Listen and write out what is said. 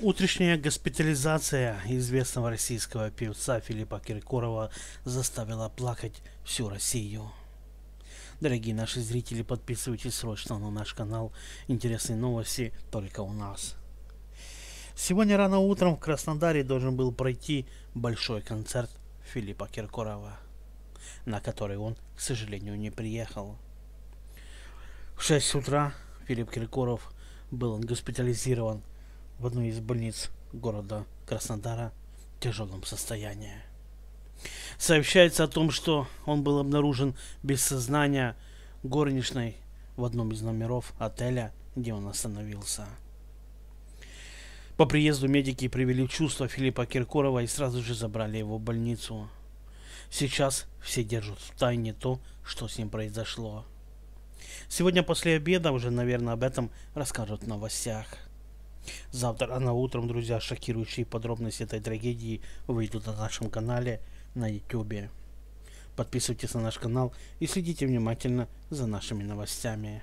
Утрешняя госпитализация известного российского певца Филиппа Киркорова заставила плакать всю Россию. Дорогие наши зрители, подписывайтесь срочно на наш канал. Интересные новости только у нас. Сегодня рано утром в Краснодаре должен был пройти большой концерт Филиппа Киркорова, на который он, к сожалению, не приехал. В 6 утра Филипп Киркоров был госпитализирован в одной из больниц города Краснодара в тяжелом состоянии. Сообщается о том, что он был обнаружен без сознания горничной в одном из номеров отеля, где он остановился. По приезду медики привели в чувство Филиппа Киркорова и сразу же забрали его в больницу. Сейчас все держат в тайне то, что с ним произошло. Сегодня после обеда уже, наверное, об этом расскажут в новостях. Завтра рано утром, друзья, шокирующие подробности этой трагедии выйдут на нашем канале на YouTube. Подписывайтесь на наш канал и следите внимательно за нашими новостями.